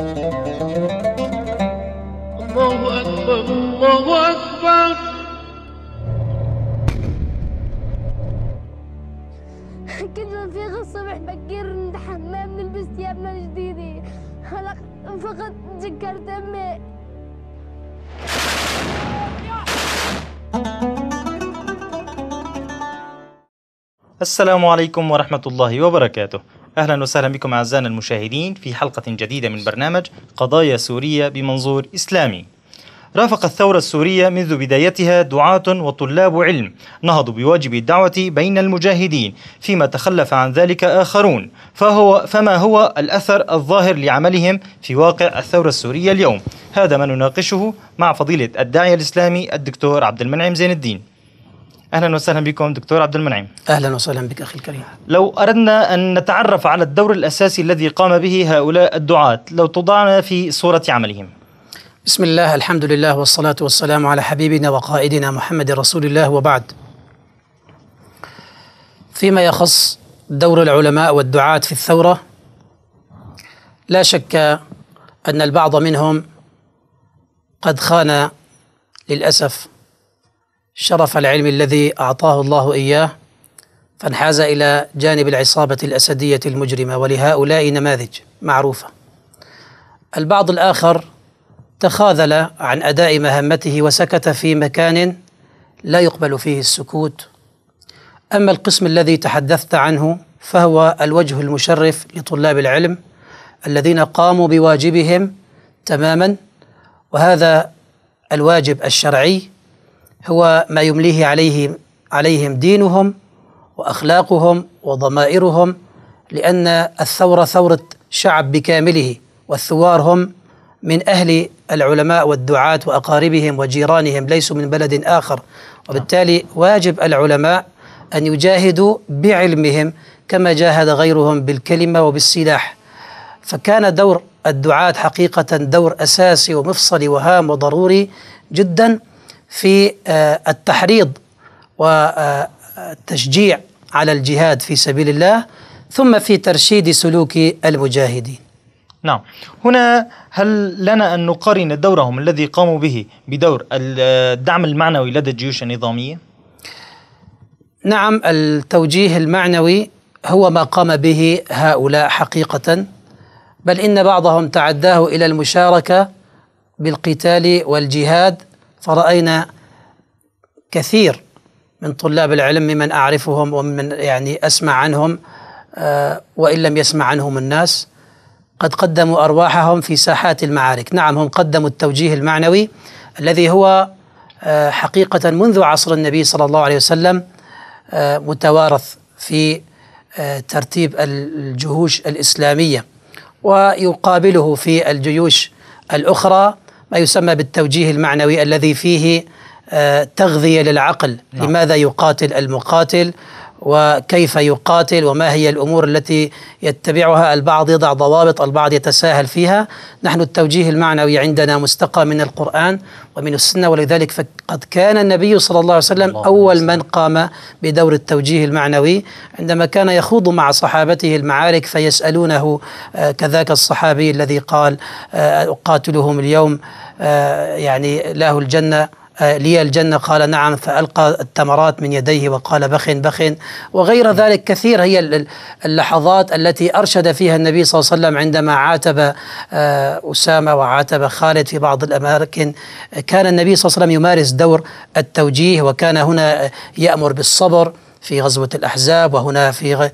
الله أكبر الله أكبر كنا ما نفيق الصبح بكير نتحمى بنلبس ثيابنا الجديدة هلا فقط تذكرت أمي السلام عليكم ورحمة الله وبركاته أهلا وسهلا بكم أعزائنا المشاهدين في حلقة جديدة من برنامج قضايا سورية بمنظور إسلامي رافق الثورة السورية منذ بدايتها دعاة وطلاب علم نهضوا بواجب الدعوة بين المجاهدين فيما تخلف عن ذلك آخرون فهو فما هو الأثر الظاهر لعملهم في واقع الثورة السورية اليوم هذا ما نناقشه مع فضيلة الداعية الإسلامي الدكتور عبد المنعم زين الدين اهلا وسهلا بكم دكتور عبد المنعم اهلا وسهلا بك اخي الكريم لو اردنا ان نتعرف على الدور الاساسي الذي قام به هؤلاء الدعاة لو توضعنا في صوره عملهم بسم الله الحمد لله والصلاه والسلام على حبيبنا وقائدنا محمد رسول الله وبعد فيما يخص دور العلماء والدعاة في الثوره لا شك ان البعض منهم قد خان للاسف شرف العلم الذي أعطاه الله إياه فانحاز إلى جانب العصابة الأسدية المجرمة ولهؤلاء نماذج معروفة البعض الآخر تخاذل عن أداء مهمته وسكت في مكان لا يقبل فيه السكوت أما القسم الذي تحدثت عنه فهو الوجه المشرف لطلاب العلم الذين قاموا بواجبهم تماما وهذا الواجب الشرعي هو ما يمليه عليهم عليهم دينهم واخلاقهم وضمائرهم لان الثوره ثوره شعب بكامله والثوار هم من اهل العلماء والدعاة واقاربهم وجيرانهم ليسوا من بلد اخر وبالتالي واجب العلماء ان يجاهدوا بعلمهم كما جاهد غيرهم بالكلمه وبالسلاح فكان دور الدعاة حقيقة دور أساسي ومفصلي وهام وضروري جدا في آه، التحريض والتشجيع آه، على الجهاد في سبيل الله ثم في ترشيد سلوك المجاهدين نعم هنا هل لنا أن نقارن دورهم الذي قاموا به بدور آه، الدعم المعنوي لدى الجيوش النظامية؟ نعم التوجيه المعنوي هو ما قام به هؤلاء حقيقة بل إن بعضهم تعداه إلى المشاركة بالقتال والجهاد فرأينا كثير من طلاب العلم ممن أعرفهم ومن يعني أسمع عنهم آه، وإن لم يسمع عنهم الناس قد قدموا أرواحهم في ساحات المعارك نعم هم قدموا التوجيه المعنوي الذي هو آه، حقيقة منذ عصر النبي صلى الله عليه وسلم آه، متوارث في ترتيب الجيوش الإسلامية ويقابله في الجيوش الأخرى ما يسمى بالتوجيه المعنوي الذي فيه آه، تغذيه للعقل نعم. لماذا يقاتل المقاتل وكيف يقاتل وما هي الامور التي يتبعها البعض يضع ضوابط البعض يتساهل فيها نحن التوجيه المعنوي عندنا مستقى من القران ومن السنه ولذلك فقد كان النبي صلى الله عليه وسلم اول من قام بدور التوجيه المعنوي عندما كان يخوض مع صحابته المعارك فيسالونه آه، كذاك الصحابي الذي قال آه، اقاتلهم اليوم آه، يعني له الجنه آه، لي الجنة قال نعم فألقى التمرات من يديه وقال بخ بخ وغير نعم. ذلك كثير هي اللحظات التي أرشد فيها النبي صلى الله عليه وسلم عندما عاتب آه، أسامة وعاتب خالد في بعض الأماكن كان النبي صلى الله عليه وسلم يمارس دور التوجيه وكان هنا يأمر بالصبر في غزوة الأحزاب وهنا في غ...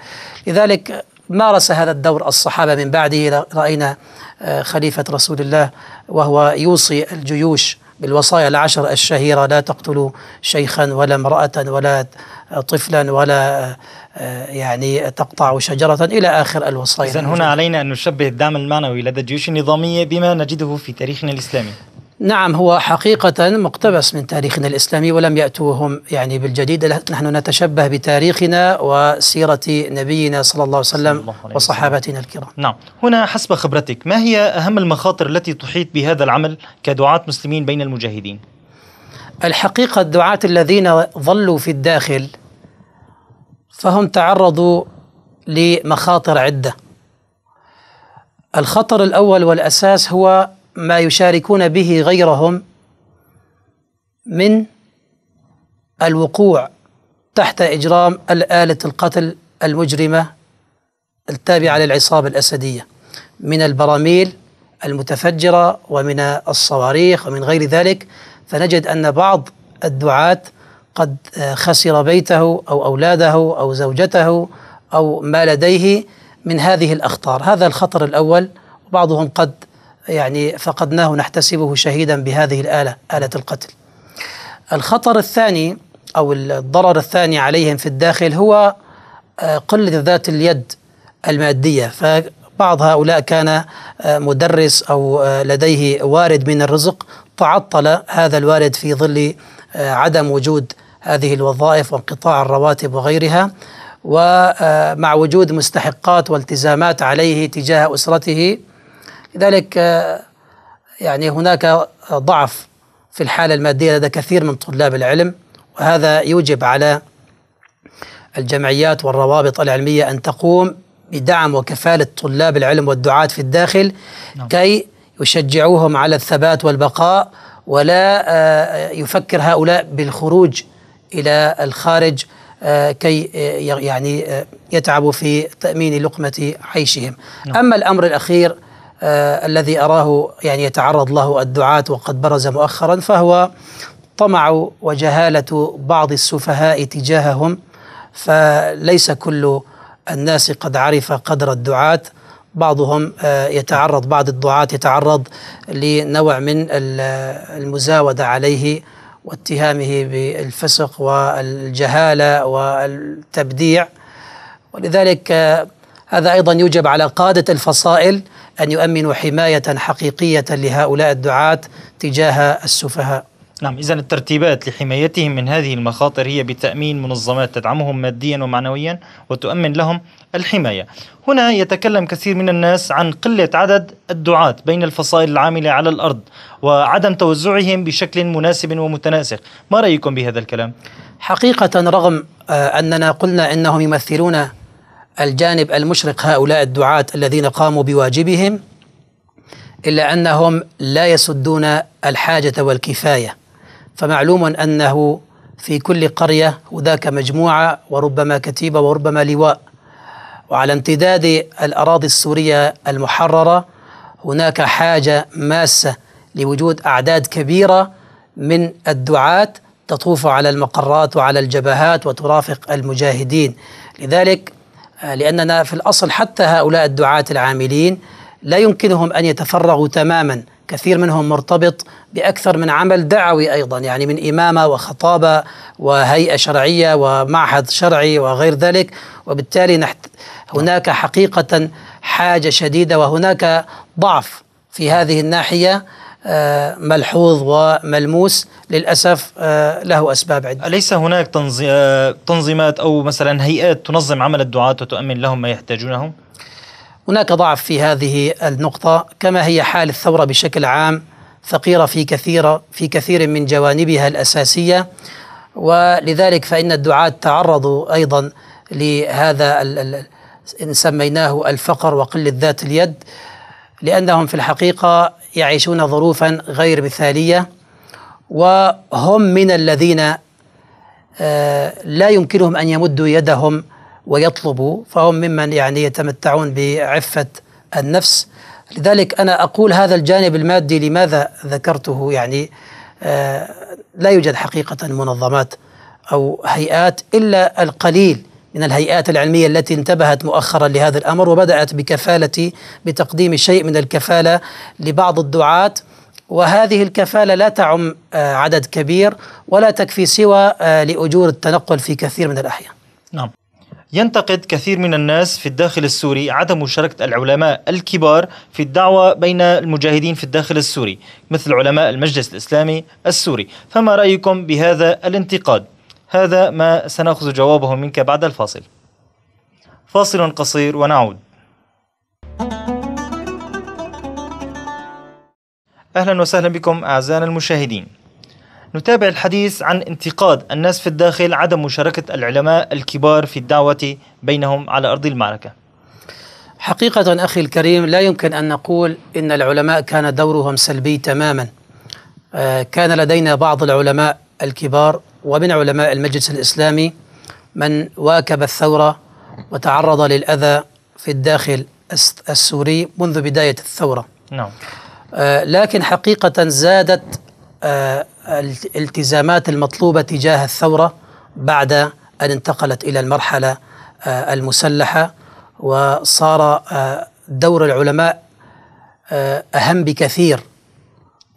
لذلك مارس هذا الدور الصحابة من بعده رأينا آه، خليفة رسول الله وهو يوصي الجيوش بالوصايا العشر الشهيرة لا تقتلوا شيخا ولا امرأة ولا طفلا ولا آه، يعني تقطع شجرة إلى آخر الوصايا إذن هنا علينا أن نشبه الدعم المعنوي لدى الجيوش النظامية بما نجده في تاريخنا الإسلامي نعم هو حقيقة مقتبس من تاريخنا الإسلامي ولم يأتوهم يعني بالجديد نحن نتشبه بتاريخنا وسيرة نبينا صلى الله عليه وسلم الله عليه وصحابتنا الكرام نعم هنا حسب خبرتك ما هي أهم المخاطر التي تحيط بهذا العمل كدعاة مسلمين بين المجاهدين الحقيقة الدعاة الذين ظلوا في الداخل فهم تعرضوا لمخاطر عدة الخطر الأول والأساس هو ما يشاركون به غيرهم من الوقوع تحت إجرام الآلة القتل المجرمة التابعة للعصابة الأسدية من البراميل المتفجرة ومن الصواريخ ومن غير ذلك فنجد أن بعض الدعاة قد خسر بيته أو أولاده أو زوجته أو ما لديه من هذه الأخطار هذا الخطر الأول وبعضهم قد يعني فقدناه نحتسبه شهيدا بهذه الآلة آلة القتل الخطر الثاني أو الضرر الثاني عليهم في الداخل هو آه، قلة ذات اليد المادية فبعض هؤلاء كان آه، مدرس أو آه، لديه وارد من الرزق تعطل هذا الوارد في ظل عدم وجود هذه الوظائف وانقطاع الرواتب وغيرها ومع وجود مستحقات والتزامات عليه تجاه أسرته لذلك آه، يعني هناك ضعف في الحالة المادية لدى كثير من طلاب العلم وهذا يوجب على الجمعيات والروابط العلمية أن تقوم بدعم وكفالة طلاب العلم والدعاة في الداخل نعم. كي يشجعوهم على الثبات والبقاء ولا آه، يفكر هؤلاء بالخروج إلى الخارج آه، كي يعني يتعبوا في تأمين لقمة عيشهم نعم. أما الأمر الأخير آه الذي أراه يعني يتعرض له الدعاة وقد برز مؤخرا فهو طمع وجهالة بعض السفهاء تجاههم فليس كل الناس قد عرف قدر الدعاة بعضهم آه، يتعرض بعض الدعاة يتعرض لنوع من المزاودة عليه واتهامه بالفسق والجهالة والتبديع ولذلك آه، هذا أيضا يوجب على قادة الفصائل أن يؤمنوا حماية حقيقية لهؤلاء الدعاة تجاه السفهاء نعم إذا الترتيبات لحمايتهم من هذه المخاطر هي بتأمين منظمات تدعمهم ماديا ومعنويا وتؤمن لهم الحماية هنا يتكلم كثير من الناس عن قلة عدد الدعاة بين الفصائل العاملة على الأرض وعدم توزعهم بشكل مناسب ومتناسق ما رأيكم بهذا الكلام؟ حقيقة رغم آه، أننا قلنا أنهم يمثلون الجانب المشرق هؤلاء الدعاة الذين قاموا بواجبهم إلا أنهم لا يسدون الحاجة والكفاية فمعلوم أنه في كل قرية هناك مجموعة وربما كتيبة وربما لواء وعلى امتداد الأراضي السورية المحررة هناك حاجة ماسة لوجود أعداد كبيرة من الدعاة تطوف على المقرات وعلى الجبهات وترافق المجاهدين لذلك آه، لأننا في الأصل حتى هؤلاء الدعاة العاملين لا يمكنهم أن يتفرغوا تماما كثير منهم مرتبط بأكثر من عمل دعوي أيضا يعني من إمامة وخطابة وهيئة شرعية ومعهد شرعي وغير ذلك وبالتالي نحت هناك حقيقة حاجة شديدة وهناك ضعف في هذه الناحية آه، ملحوظ وملموس للأسف آه، له أسباب عدة أليس هناك آه، تنظيمات أو مثلا هيئات تنظم عمل الدعاة وتؤمن لهم ما يحتاجونه؟ هناك ضعف في هذه النقطة كما هي حال الثورة بشكل عام فقيرة في كثيرة في كثير من جوانبها الأساسية ولذلك فإن الدعاة تعرضوا أيضا لهذا إن سميناه الفقر وقلة ذات اليد لأنهم في الحقيقة يعيشون ظروفا غير مثالية وهم من الذين آه، لا يمكنهم أن يمدوا يدهم ويطلبوا فهم ممن يعني يتمتعون بعفة النفس لذلك أنا أقول هذا الجانب المادي لماذا ذكرته يعني آه، لا يوجد حقيقة منظمات أو هيئات إلا القليل من الهيئات العلمية التي انتبهت مؤخرا لهذا الأمر وبدأت بكفالة بتقديم شيء من الكفالة لبعض الدعاة وهذه الكفالة لا تعم آه، عدد كبير ولا تكفي سوى آه، لأجور التنقل في كثير من الأحيان نعم ينتقد كثير من الناس في الداخل السوري عدم مشاركة العلماء الكبار في الدعوة بين المجاهدين في الداخل السوري مثل علماء المجلس الإسلامي السوري فما رأيكم بهذا الانتقاد؟ هذا ما سنأخذ جوابه منك بعد الفاصل فاصل قصير ونعود thank you أهلا وسهلا بكم أعزائنا المشاهدين نتابع الحديث عن انتقاد الناس في الداخل عدم مشاركة العلماء الكبار في الدعوة بينهم على أرض المعركة حقيقة أخي الكريم لا يمكن أن نقول إن العلماء كان دورهم سلبي تماما آه، كان لدينا بعض العلماء الكبار ومن علماء المجلس الإسلامي من واكب الثورة وتعرض للأذى في الداخل السوري منذ بداية الثورة نعم no. آه، لكن حقيقة زادت آه، الالتزامات المطلوبة تجاه الثورة بعد أن انتقلت إلى المرحلة آه، المسلحة وصار دور العلماء أهم بكثير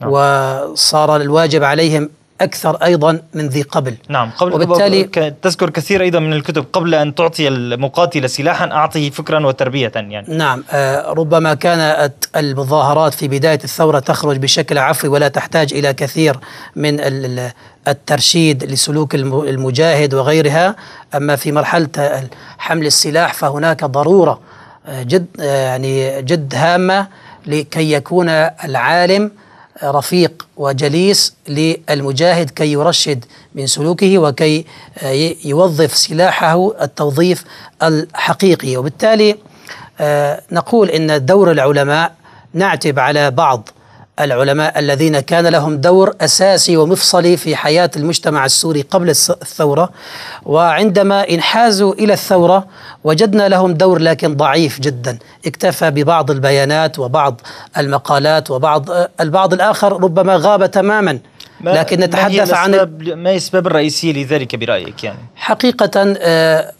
نعم. وصار الواجب عليهم أكثر أيضا من ذي قبل نعم قبل وبالتالي تذكر كثير أيضا من الكتب قبل أن تعطي المقاتل سلاحا أعطه فكرا وتربية يعني نعم آه، ربما كانت المظاهرات في بداية الثورة تخرج بشكل عفوي ولا تحتاج إلى كثير من الترشيد لسلوك المجاهد وغيرها أما في مرحلة حمل السلاح فهناك ضرورة آه، جد آه، يعني جد هامة لكي يكون العالم رفيق وجليس للمجاهد كي يرشد من سلوكه وكي آه، يوظف سلاحه التوظيف الحقيقي وبالتالي آه، نقول ان دور العلماء نعتب على بعض العلماء الذين كان لهم دور اساسي ومفصلي في حياه المجتمع السوري قبل الثوره وعندما انحازوا الى الثوره وجدنا لهم دور لكن ضعيف جدا اكتفى ببعض البيانات وبعض المقالات وبعض آه، البعض الاخر ربما غاب تماما لكن نتحدث عن ما هي السبب الرئيسي لذلك برايك يعني حقيقه آه،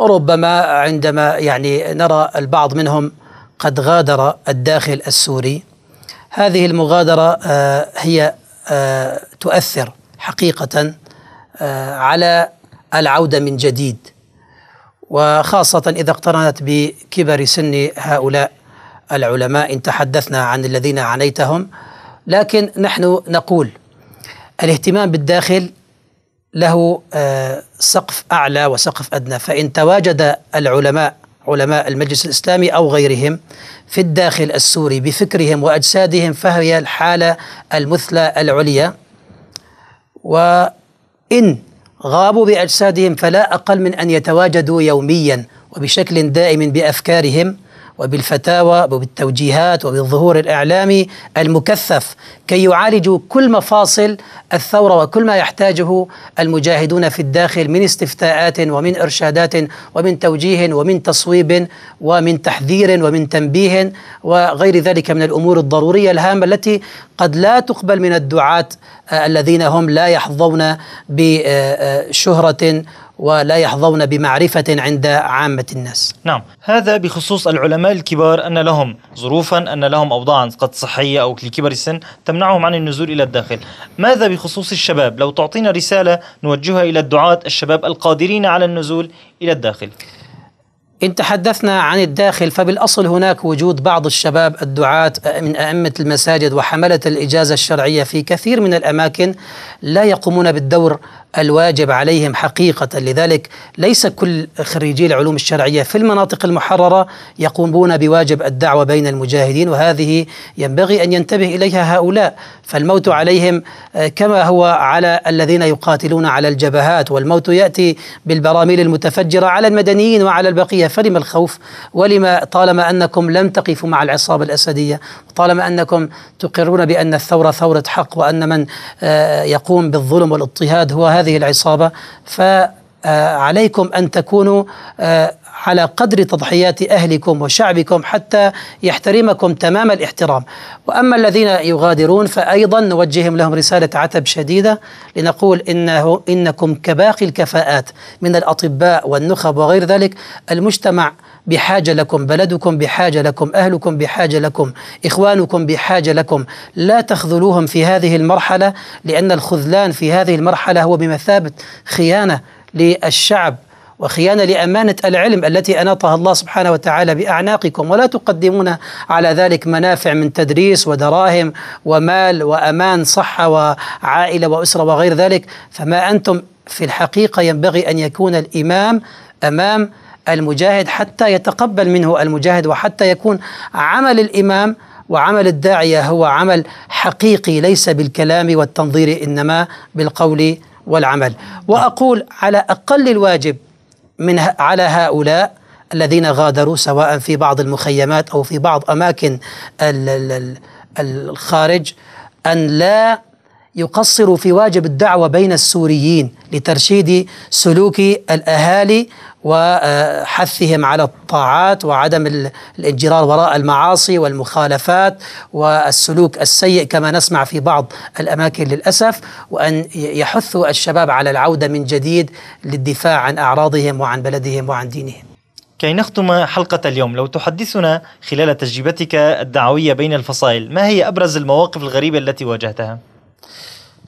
ربما عندما يعني نرى البعض منهم قد غادر الداخل السوري هذه المغادرة آه، هي آه، تؤثر حقيقة آه، على العودة من جديد وخاصة إذا اقترنت بكبر سن هؤلاء العلماء إن تحدثنا عن الذين عنيتهم لكن نحن نقول الاهتمام بالداخل له سقف أعلى وسقف أدنى فإن تواجد العلماء علماء المجلس الاسلامي او غيرهم في الداخل السوري بفكرهم واجسادهم فهي الحاله المثلى العليا وان غابوا باجسادهم فلا اقل من ان يتواجدوا يوميا وبشكل دائم بافكارهم وبالفتاوى وبالتوجيهات وبالظهور الإعلامي المكثف كي يعالجوا كل مفاصل الثورة وكل ما يحتاجه المجاهدون في الداخل من استفتاءات ومن إرشادات ومن توجيه ومن تصويب ومن تحذير ومن تنبيه وغير ذلك من الأمور الضرورية الهامة التي قد لا تقبل من الدعاة آه، الذين هم لا يحظون بشهرة ولا يحظون بمعرفة عند عامة الناس نعم هذا بخصوص العلماء الكبار أن لهم ظروفا أن لهم أوضاعا قد صحية أو لكبر السن تمنعهم عن النزول إلى الداخل ماذا بخصوص الشباب لو تعطينا رسالة نوجهها إلى الدعاة الشباب القادرين على النزول إلى الداخل إن تحدثنا عن الداخل فبالأصل هناك وجود بعض الشباب الدعاة من أئمة المساجد وحملة الإجازة الشرعية في كثير من الأماكن لا يقومون بالدور الواجب عليهم حقيقة لذلك ليس كل خريجي العلوم الشرعية في المناطق المحررة يقومون بواجب الدعوة بين المجاهدين وهذه ينبغي أن ينتبه إليها هؤلاء فالموت عليهم آه، كما هو على الذين يقاتلون على الجبهات والموت يأتي بالبراميل المتفجرة على المدنيين وعلى البقية فلم الخوف ولما طالما أنكم لم تقفوا مع العصابة الأسدية طالما أنكم تقرون بأن الثورة ثورة حق وأن من آه، يقوم بالظلم والاضطهاد هو هذا هذه العصابة فعليكم أن تكونوا آه، على قدر تضحيات أهلكم وشعبكم حتى يحترمكم تمام الاحترام وأما الذين يغادرون فأيضا نوجههم لهم رسالة عتب شديدة لنقول إنه إنكم كباقي الكفاءات من الأطباء والنخب وغير ذلك المجتمع بحاجة لكم بلدكم بحاجة لكم أهلكم بحاجة لكم إخوانكم بحاجة لكم لا تخذلوهم في هذه المرحلة لأن الخذلان في هذه المرحلة هو بمثابة خيانة للشعب وخيانة لأمانة العلم التي أناطها الله سبحانه وتعالى بأعناقكم ولا تقدمون على ذلك منافع من تدريس ودراهم ومال وأمان صحة وعائلة وأسرة وغير ذلك فما أنتم في الحقيقة ينبغي أن يكون الإمام أمام المجاهد حتى يتقبل منه المجاهد وحتى يكون عمل الإمام وعمل الداعية هو عمل حقيقي ليس بالكلام والتنظير إنما بالقول والعمل وأقول على أقل الواجب من على هؤلاء الذين غادروا سواء في بعض المخيمات أو في بعض أماكن الخارج أن لا يقصر في واجب الدعوة بين السوريين لترشيد سلوك الأهالي وحثهم على الطاعات وعدم الانجرار وراء المعاصي والمخالفات والسلوك السيء كما نسمع في بعض الاماكن للاسف وان يحثوا الشباب على العوده من جديد للدفاع عن اعراضهم وعن بلدهم وعن دينهم. كي نختم حلقة اليوم لو تحدثنا خلال تجربتك الدعوية بين الفصائل ما هي أبرز المواقف الغريبة التي واجهتها؟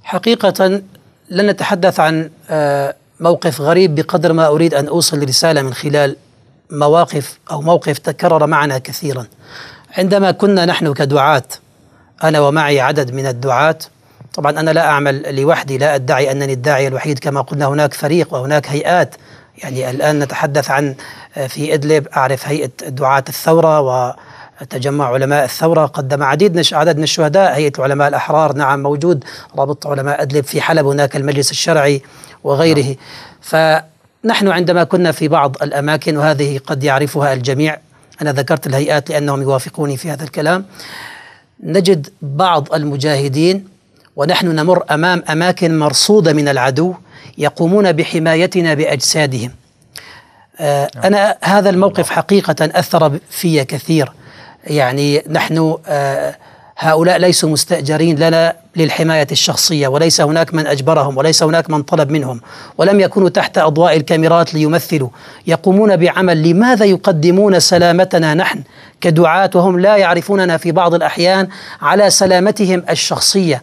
حقيقة لن نتحدث عن آه، موقف غريب بقدر ما أريد أن أوصل رسالة من خلال مواقف أو موقف تكرر معنا كثيرا عندما كنا نحن كدعاة أنا ومعي عدد من الدعاة طبعا أنا لا أعمل لوحدي لا أدعي أنني الداعي الوحيد كما قلنا هناك فريق وهناك هيئات يعني الآن نتحدث عن آه، في إدلب أعرف هيئة دعاة الثورة و تجمع علماء الثورة قدم عديد نش... عدد من الشهداء هيئة العلماء الأحرار نعم موجود رابط علماء أدلب في حلب هناك المجلس الشرعي وغيره نعم. فنحن عندما كنا في بعض الأماكن وهذه قد يعرفها الجميع أنا ذكرت الهيئات لأنهم يوافقوني في هذا الكلام نجد بعض المجاهدين ونحن نمر أمام أماكن مرصودة من العدو يقومون بحمايتنا بأجسادهم آه، نعم. أنا هذا الموقف نعم. حقيقة أثر في كثير يعني نحن آه، هؤلاء ليسوا مستأجرين لنا للحماية الشخصية وليس هناك من أجبرهم وليس هناك من طلب منهم ولم يكونوا تحت أضواء الكاميرات ليمثلوا يقومون بعمل لماذا يقدمون سلامتنا نحن كدعاة وهم لا يعرفوننا في بعض الأحيان على سلامتهم الشخصية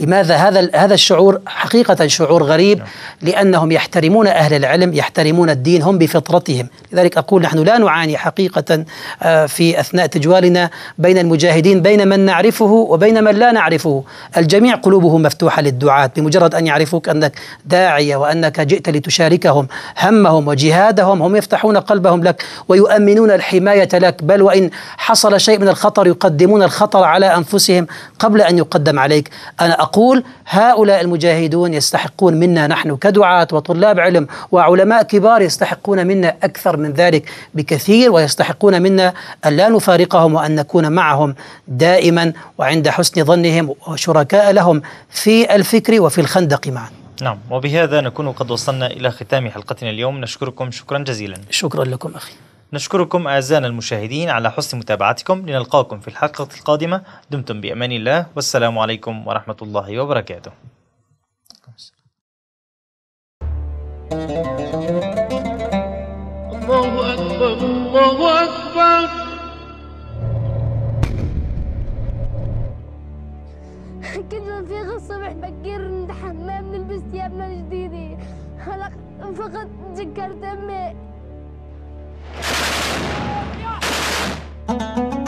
لماذا هذا هذا الشعور حقيقه شعور غريب نعم. لانهم يحترمون اهل العلم يحترمون الدين هم بفطرتهم لذلك اقول نحن لا نعاني حقيقه آه، في اثناء تجوالنا بين المجاهدين بين من نعرفه وبين من لا نعرفه الجميع قلوبهم مفتوحه للدعاه بمجرد ان يعرفوك انك داعيه وانك جئت لتشاركهم همهم وجهادهم هم يفتحون قلبهم لك ويؤمنون الحمايه لك بل وان حصل شيء من الخطر يقدمون الخطر على انفسهم قبل ان يقدم عليك انا أقول هؤلاء المجاهدون يستحقون منا نحن كدعاة وطلاب علم وعلماء كبار يستحقون منا أكثر من ذلك بكثير ويستحقون منا أن لا نفارقهم وأن نكون معهم دائما وعند حسن ظنهم وشركاء لهم في الفكر وفي الخندق معا نعم وبهذا نكون قد وصلنا إلى ختام حلقتنا اليوم نشكركم شكرا جزيلا شكرا لكم أخي نشكركم أعزائنا المشاهدين على حسن متابعتكم لنلقاكم في الحلقة القادمة دمتم بأمان الله والسلام عليكم ورحمة الله وبركاته الله أكبر الله أكبر كل يوم في الصبح بكير نتحمى بنلبس ثيابنا الجديدة هلا فقط تذكرت أمي Música